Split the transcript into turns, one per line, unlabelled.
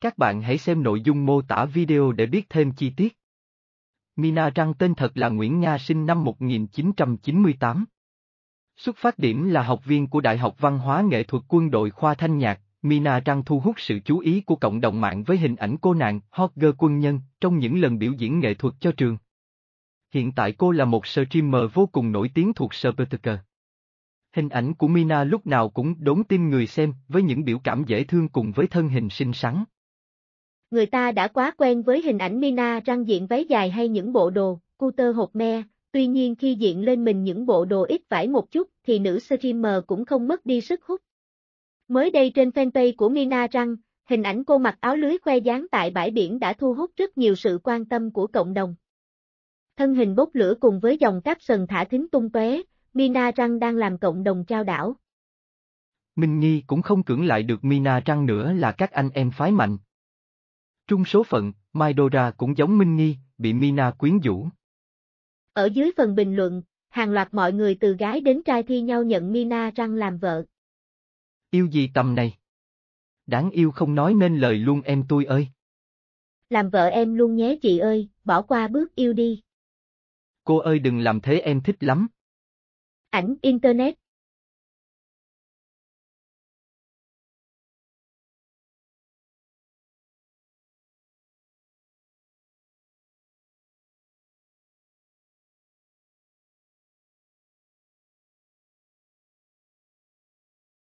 Các bạn hãy xem nội dung mô tả video để biết thêm chi tiết. Mina Răng tên thật là Nguyễn Nga sinh năm 1998. Xuất phát điểm là học viên của Đại học Văn hóa Nghệ thuật Quân đội khoa Thanh nhạc, Mina Răng thu hút sự chú ý của cộng đồng mạng với hình ảnh cô nàng hot girl quân nhân trong những lần biểu diễn nghệ thuật cho trường. Hiện tại cô là một streamer vô cùng nổi tiếng thuộc Subterker. Hình ảnh của Mina lúc nào cũng đốn tim người xem với những biểu cảm dễ thương cùng với thân hình xinh xắn.
Người ta đã quá quen với hình ảnh Mina răng diện váy dài hay những bộ đồ, cuter hột me, tuy nhiên khi diện lên mình những bộ đồ ít vải một chút thì nữ streamer cũng không mất đi sức hút. Mới đây trên fanpage của Mina Răng, hình ảnh cô mặc áo lưới khoe dáng tại bãi biển đã thu hút rất nhiều sự quan tâm của cộng đồng. Thân hình bốc lửa cùng với dòng cáp sần thả thính tung tóe, Mina Răng đang làm cộng đồng trao đảo.
Minh Nhi cũng không cưỡng lại được Mina Răng nữa là các anh em phái mạnh, Trung số phận, Maidora cũng giống Minh nghi bị Mina quyến rũ.
Ở dưới phần bình luận, hàng loạt mọi người từ gái đến trai thi nhau nhận Mina răng làm vợ.
Yêu gì tầm này? Đáng yêu không nói nên lời luôn em tôi ơi.
Làm vợ em luôn nhé chị ơi, bỏ qua bước yêu đi.
Cô ơi đừng làm thế em thích lắm. Ảnh Internet